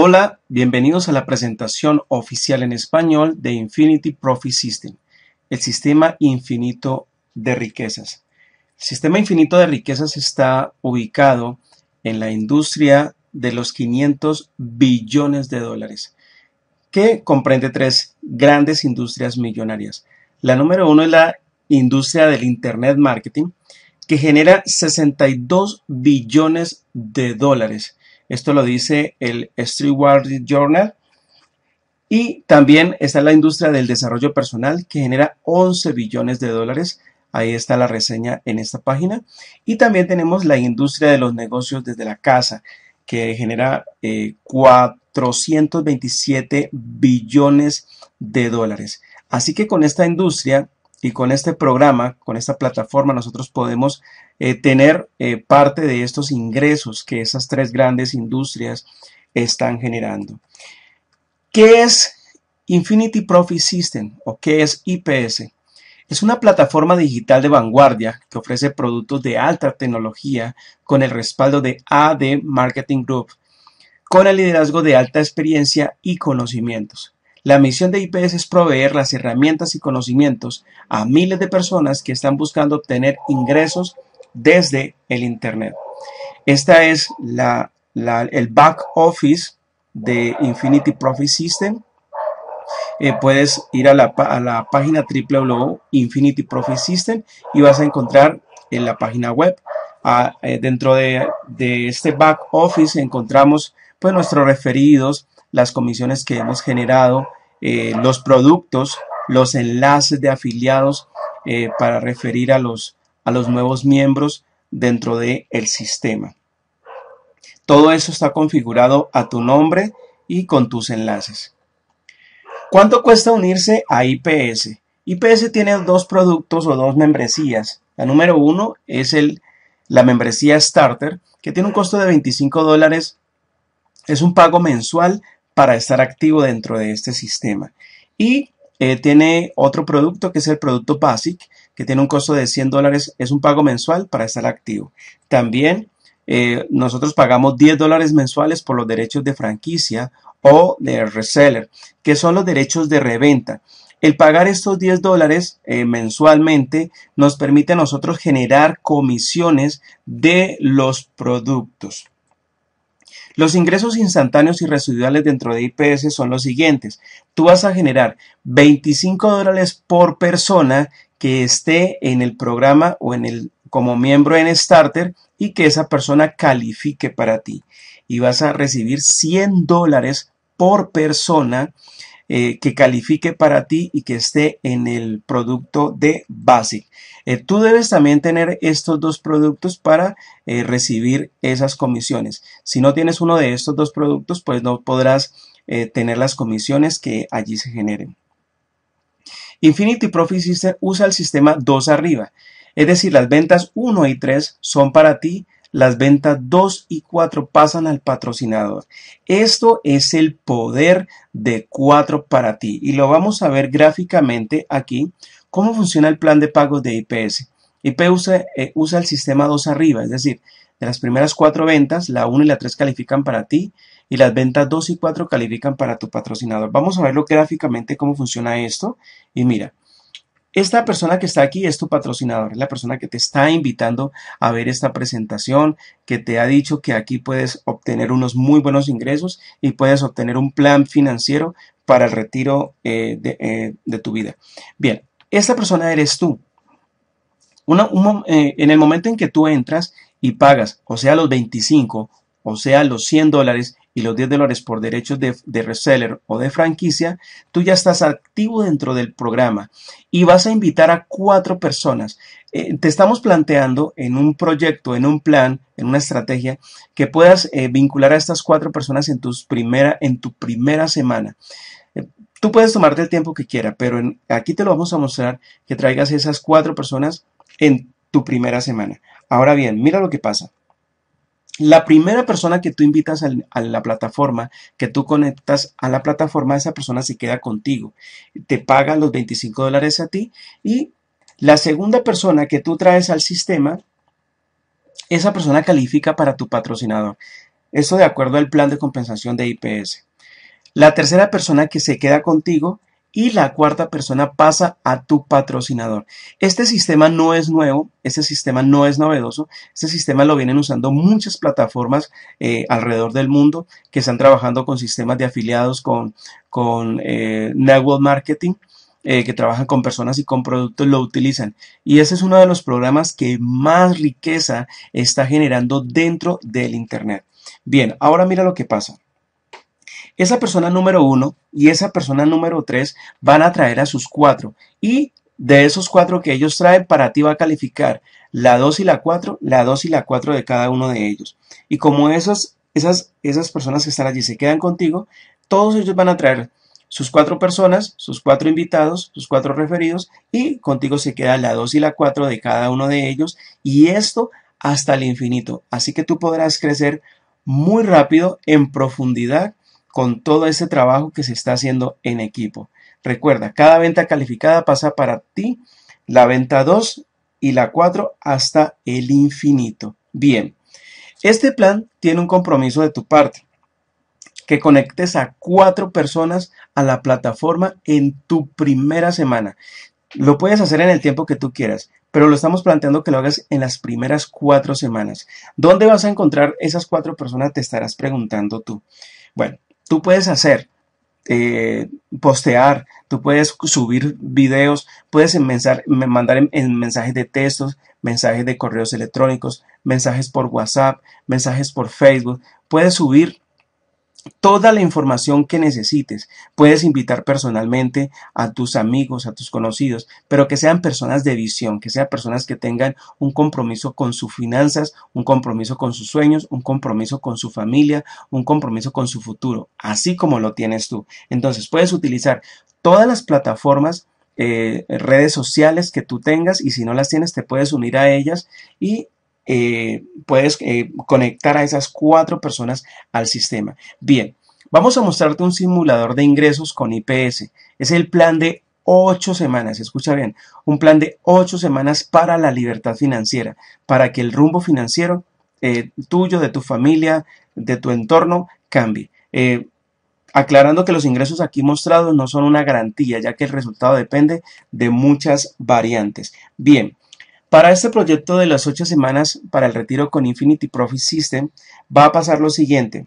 Hola, bienvenidos a la presentación oficial en español de Infinity Profit System, el sistema infinito de riquezas. El sistema infinito de riquezas está ubicado en la industria de los 500 billones de dólares, que comprende tres grandes industrias millonarias. La número uno es la industria del Internet Marketing, que genera 62 billones de dólares. Esto lo dice el Street World Journal. Y también está la industria del desarrollo personal que genera 11 billones de dólares. Ahí está la reseña en esta página. Y también tenemos la industria de los negocios desde la casa que genera 427 eh, billones de dólares. Así que con esta industria y con este programa, con esta plataforma, nosotros podemos eh, tener eh, parte de estos ingresos que esas tres grandes industrias están generando. ¿Qué es Infinity Profit System o qué es IPS? Es una plataforma digital de vanguardia que ofrece productos de alta tecnología con el respaldo de AD Marketing Group, con el liderazgo de alta experiencia y conocimientos. La misión de IPS es proveer las herramientas y conocimientos a miles de personas que están buscando obtener ingresos desde el Internet. Esta es la, el back office de Infinity Profit System. Eh, puedes ir a la, a la página Infinity System y vas a encontrar en la página web. Ah, eh, dentro de, de este back office encontramos pues nuestros referidos, las comisiones que hemos generado, eh, los productos, los enlaces de afiliados eh, para referir a los, a los nuevos miembros dentro del sistema. Todo eso está configurado a tu nombre y con tus enlaces. ¿Cuánto cuesta unirse a IPS? IPS tiene dos productos o dos membresías. La número uno es el, la membresía Starter, que tiene un costo de 25 dólares. Es un pago mensual para estar activo dentro de este sistema. Y eh, tiene otro producto que es el producto Basic, que tiene un costo de 100 dólares, es un pago mensual para estar activo. También eh, nosotros pagamos 10 dólares mensuales por los derechos de franquicia o de reseller, que son los derechos de reventa. El pagar estos 10 dólares eh, mensualmente nos permite a nosotros generar comisiones de los productos. Los ingresos instantáneos y residuales dentro de IPS son los siguientes. Tú vas a generar 25 dólares por persona que esté en el programa o en el como miembro en Starter y que esa persona califique para ti. Y vas a recibir 100 dólares por persona eh, que califique para ti y que esté en el producto de Basic. Eh, tú debes también tener estos dos productos para eh, recibir esas comisiones. Si no tienes uno de estos dos productos, pues no podrás tener las comisiones que allí se generen. Infinity Profit System usa el sistema 2 arriba. Es decir, las ventas 1 y 3 son para ti las ventas 2 y 4 pasan al patrocinador. Esto es el poder de 4 para ti y lo vamos a ver gráficamente aquí cómo funciona el plan de pagos de IPS. IPS usa, eh, usa el sistema 2 arriba, es decir, de las primeras 4 ventas, la 1 y la 3 califican para ti y las ventas 2 y 4 califican para tu patrocinador. Vamos a verlo gráficamente cómo funciona esto y mira. Esta persona que está aquí es tu patrocinador, es la persona que te está invitando a ver esta presentación, que te ha dicho que aquí puedes obtener unos muy buenos ingresos y puedes obtener un plan financiero para el retiro eh, eh, de, tu vida. Bien, esta persona eres tú. Eh, en el momento en que tú entras y pagas, o sea, los 25, o sea, los 100 dólares, y los 10 dólares por derechos de, reseller o de franquicia, tú ya estás activo dentro del programa y vas a invitar a cuatro personas. Eh, te estamos planteando en un proyecto, en un plan, en una estrategia, que puedas eh, vincular a estas cuatro personas en, tus primera, en tu primera semana. Eh, tú puedes tomarte el tiempo que quieras, pero aquí te lo vamos a mostrar que traigas esas cuatro personas en tu primera semana. Ahora bien, mira lo que pasa la primera persona que tú invitas a la plataforma, que tú conectas a la plataforma, esa persona se queda contigo. Te paga los 25 dólares a ti y la segunda persona que tú traes al sistema, esa persona califica para tu patrocinador. Eso de acuerdo al plan de compensación de IPS. La tercera persona que se queda contigo y la cuarta persona pasa a tu patrocinador. Este sistema no es nuevo, este sistema no es novedoso, este sistema lo vienen usando muchas plataformas eh, alrededor del mundo que están trabajando con sistemas de afiliados, con, con eh, network marketing. Eh, que trabajan con personas y con productos lo utilizan. Y ese es uno de los programas que más riqueza está generando dentro del Internet. Bien, ahora mira lo que pasa. Esa persona número uno y esa persona número tres van a traer a sus cuatro. Y de esos cuatro que ellos traen, para ti va a calificar la dos y la cuatro, la dos y la cuatro de cada uno de ellos. Y como esas, esas, esas personas que están allí se quedan contigo, todos ellos van a traer sus cuatro personas, sus cuatro invitados, sus cuatro referidos, y contigo se queda la dos y la cuatro de cada uno de ellos, y esto hasta el infinito. Así que tú podrás crecer muy rápido en profundidad con todo ese trabajo que se está haciendo en equipo. Recuerda, cada venta calificada pasa para ti la venta 2 y la 4 hasta el infinito. Bien, este plan tiene un compromiso de tu parte, que conectes a cuatro personas a la plataforma en tu primera semana. Lo puedes hacer en el tiempo que tú quieras, pero lo estamos planteando que lo hagas en las primeras cuatro semanas. ¿Dónde vas a encontrar esas cuatro personas? Te estarás preguntando tú. Bueno, Tú puedes hacer, eh, postear, tú puedes subir videos, puedes mandar mensajes de textos, mensajes de correos electrónicos, mensajes por WhatsApp, mensajes por Facebook, puedes subir toda la información que necesites. Puedes invitar personalmente a tus amigos, a tus conocidos, pero que sean personas de visión, que sean personas que tengan un compromiso con sus finanzas, un compromiso con sus sueños, un compromiso con su familia, un compromiso con su futuro, así como lo tienes tú. Entonces puedes utilizar todas las plataformas eh, redes sociales que tú tengas y si no las tienes te puedes unir a ellas y eh, puedes eh, conectar a esas cuatro personas al sistema. Bien, vamos a mostrarte un simulador de ingresos con IPS. Es el plan de ocho semanas, escucha bien, un plan de ocho semanas para la libertad financiera, para que el rumbo financiero eh, tuyo, de tu familia, de tu entorno, cambie. aclarando que los ingresos aquí mostrados no son una garantía, ya que el resultado depende de muchas variantes. Bien, para este proyecto de las ocho semanas para el retiro con Infinity Profit System va a pasar lo siguiente.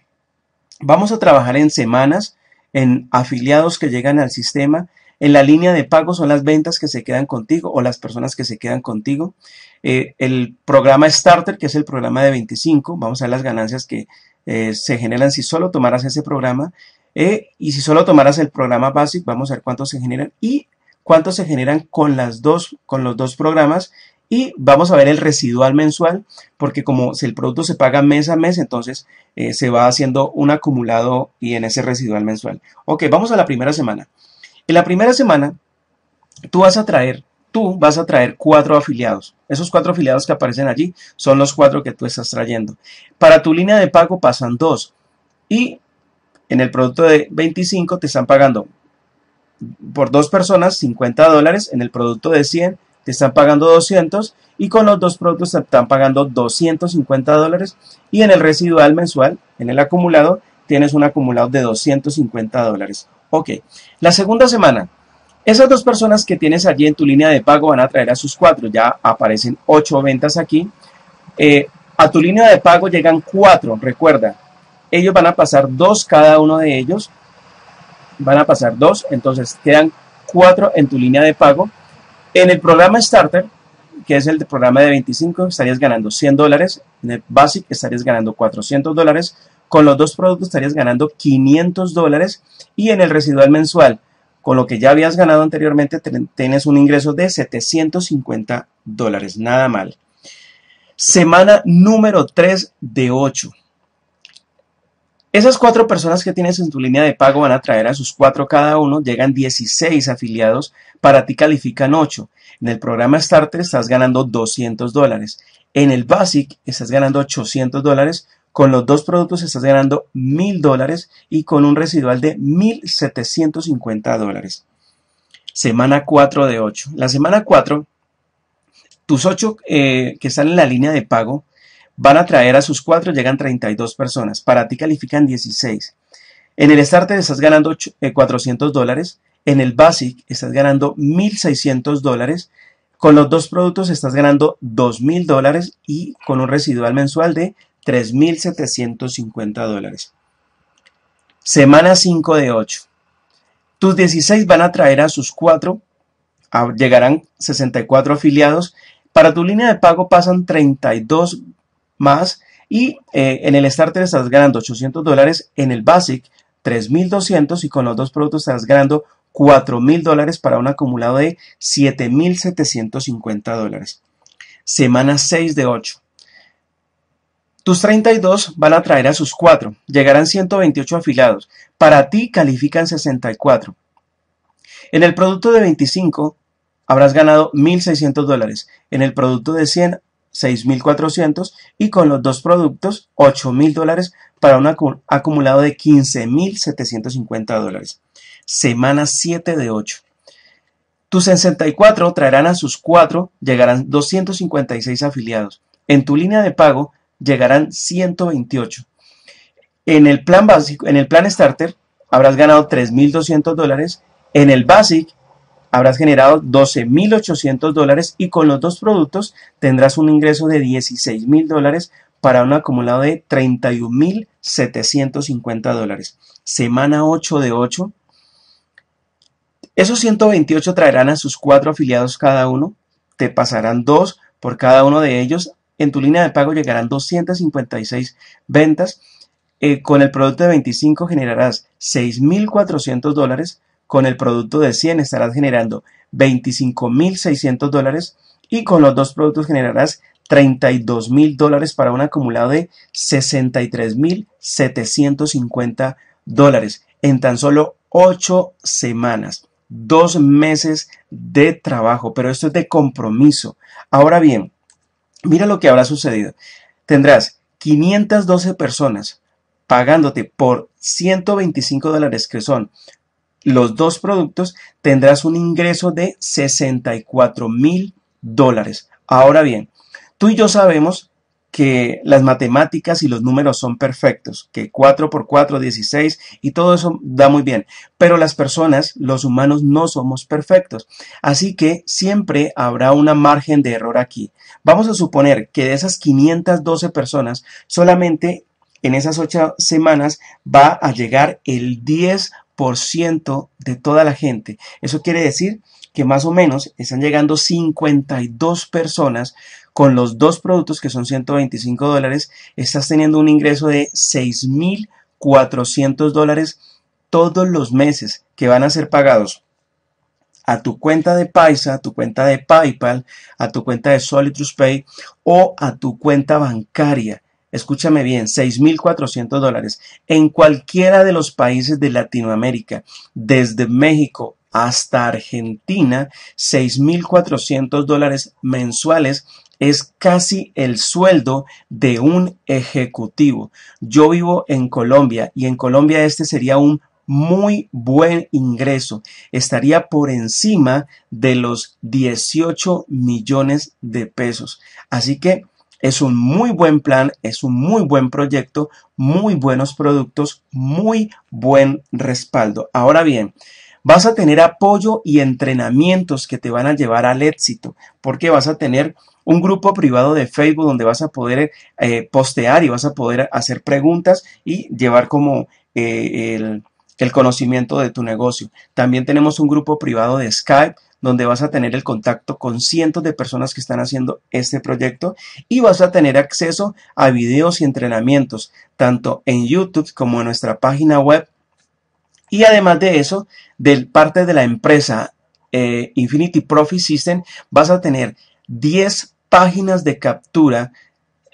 Vamos a trabajar en semanas, en afiliados que llegan al sistema, en la línea de pago son las ventas que se quedan contigo o las personas que se quedan contigo. Eh, el programa Starter, que es el programa de 25, vamos a ver las ganancias que eh, se generan si solo tomaras ese programa. Eh, y si solo tomaras el programa Basic, vamos a ver cuántos se generan y cuántos se generan con, las dos, con los dos programas y vamos a ver el residual mensual porque como si el producto se paga mes a mes entonces eh, se va haciendo un acumulado y en ese residual mensual ok vamos a la primera semana en la primera semana tú vas a traer tú vas a traer cuatro afiliados esos cuatro afiliados que aparecen allí son los cuatro que tú estás trayendo para tu línea de pago pasan dos y en el producto de 25 te están pagando por dos personas 50 dólares en el producto de 100 te están pagando 200 y con los dos productos te están pagando 250 dólares y en el residual mensual, en el acumulado, tienes un acumulado de 250 dólares. Ok, la segunda semana, esas dos personas que tienes allí en tu línea de pago van a traer a sus cuatro, ya aparecen ocho ventas aquí. Eh, a tu línea de pago llegan cuatro, recuerda, ellos van a pasar dos cada uno de ellos, van a pasar dos, entonces quedan cuatro en tu línea de pago en el programa Starter, que es el de programa de 25, estarías ganando 100 dólares. En el Basic estarías ganando 400 dólares. Con los dos productos estarías ganando 500 dólares. Y en el residual mensual, con lo que ya habías ganado anteriormente, tienes un ingreso de 750 dólares. Nada mal. Semana número 3 de 8. Esas cuatro personas que tienes en tu línea de pago van a traer a sus cuatro cada uno, llegan 16 afiliados, para ti califican 8. En el programa Starter estás ganando 200 dólares. En el Basic estás ganando 800 dólares. Con los dos productos estás ganando 1000 dólares y con un residual de 1750 dólares. Semana 4 de 8. La semana 4, tus 8 eh, que están en la línea de pago Van a traer a sus cuatro, llegan 32 personas. Para ti califican 16. En el Starter estás ganando 400 eh, dólares. En el Basic estás ganando 1.600 dólares. Con los dos productos estás ganando 2.000 dólares y con un residual mensual de 3.750 dólares. Semana 5 de 8. Tus 16 van a traer a sus cuatro. Ah, llegarán 64 afiliados. Para tu línea de pago pasan 32 más y eh, en el Starter estás ganando 800 dólares, en el Basic 3.200 y con los dos productos estás ganando 4.000 dólares para un acumulado de 7.750 dólares. Semana 6 de 8. Tus 32 van a traer a sus 4, llegarán 128 afilados, para ti califican 64. En el producto de 25 habrás ganado 1.600 dólares, en el producto de 100 6.400 y con los dos productos 8.000 dólares para un acumulado de 15.750 dólares. Semana 7 de 8. Tus 64 traerán a sus 4, llegarán 256 afiliados. En tu línea de pago llegarán 128. En el plan básico, en el plan starter habrás ganado 3.200 dólares. En el basic habrás generado 12.800 dólares y con los dos productos tendrás un ingreso de 16.000 dólares para un acumulado de 31.750 dólares. Semana 8 de 8. Esos 128 traerán a sus cuatro afiliados cada uno. Te pasarán dos por cada uno de ellos. En tu línea de pago llegarán 256 ventas. Eh, con el producto de 25 generarás 6.400 dólares con el producto de 100 estarás generando 25.600 dólares y con los dos productos generarás 32.000 dólares para un acumulado de 63.750 dólares en tan solo 8 semanas, dos meses de trabajo, pero esto es de compromiso. Ahora bien, mira lo que habrá sucedido. Tendrás 512 personas pagándote por 125 dólares, que son los dos productos, tendrás un ingreso de 64 mil dólares. Ahora bien, tú y yo sabemos que las matemáticas y los números son perfectos, que 4 por 4, 16 y todo eso da muy bien. Pero las personas, los humanos, no somos perfectos. Así que siempre habrá una margen de error aquí. Vamos a suponer que de esas 512 personas, solamente en esas 8 semanas va a llegar el 10 de toda la gente. Eso quiere decir que más o menos están llegando 52 personas con los dos productos que son 125 dólares. Estás teniendo un ingreso de 6.400 dólares todos los meses que van a ser pagados a tu cuenta de Paisa, a tu cuenta de PayPal, a tu cuenta de Trust Pay o a tu cuenta bancaria escúchame bien, 6.400 dólares en cualquiera de los países de Latinoamérica, desde México hasta Argentina, 6.400 dólares mensuales es casi el sueldo de un ejecutivo. Yo vivo en Colombia y en Colombia este sería un muy buen ingreso. Estaría por encima de los 18 millones de pesos. Así que es un muy buen plan, es un muy buen proyecto, muy buenos productos, muy buen respaldo. Ahora bien, vas a tener apoyo y entrenamientos que te van a llevar al éxito, porque vas a tener un grupo privado de Facebook donde vas a poder eh, postear y vas a poder hacer preguntas y llevar como eh, el conocimiento de tu negocio. También tenemos un grupo privado de Skype donde vas a tener el contacto con cientos de personas que están haciendo este proyecto y vas a tener acceso a videos y entrenamientos, tanto en YouTube como en nuestra página web. Y además de eso, del parte de la empresa eh, Infinity Profit System, vas a tener 10 páginas de captura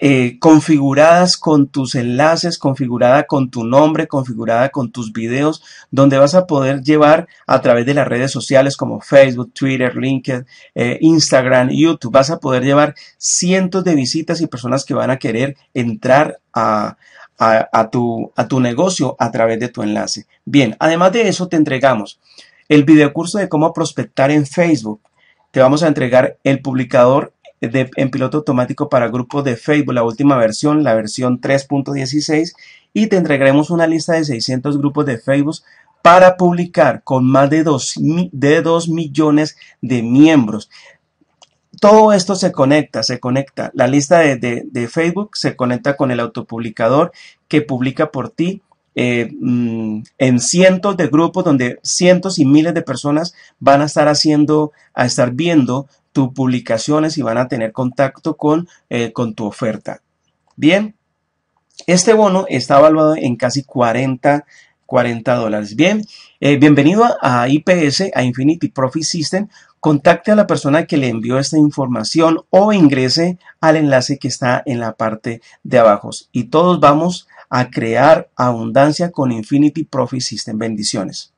eh, configuradas con tus enlaces, configurada con tu nombre, configurada con tus videos, donde vas a poder llevar a través de las redes sociales como Facebook, Twitter, LinkedIn, eh, Instagram, YouTube, vas a poder llevar cientos de visitas y personas que van a querer entrar a, a, tu, a tu negocio a través de tu enlace. Bien, además de eso te entregamos el video curso de cómo prospectar en Facebook. Te vamos a entregar el publicador en piloto automático para grupos de Facebook, la última versión, la versión 3.16, y te entregaremos una lista de 600 grupos de Facebook para publicar con más de 2, de millones de miembros. Todo esto se conecta, se conecta. La lista de, Facebook se conecta con el autopublicador que publica por ti eh, mm, en cientos de grupos donde cientos y miles de personas van a estar haciendo, a estar viendo publicaciones y van a tener contacto con, eh, con tu oferta. Bien, este bono está evaluado en casi 40 40 dólares. Bien, eh, bienvenido a, a IPS, a Infinity Profit System. Contacte a la persona que le envió esta información o ingrese al enlace que está en la parte de abajo. Y todos vamos a crear abundancia con Infinity Profit System. Bendiciones.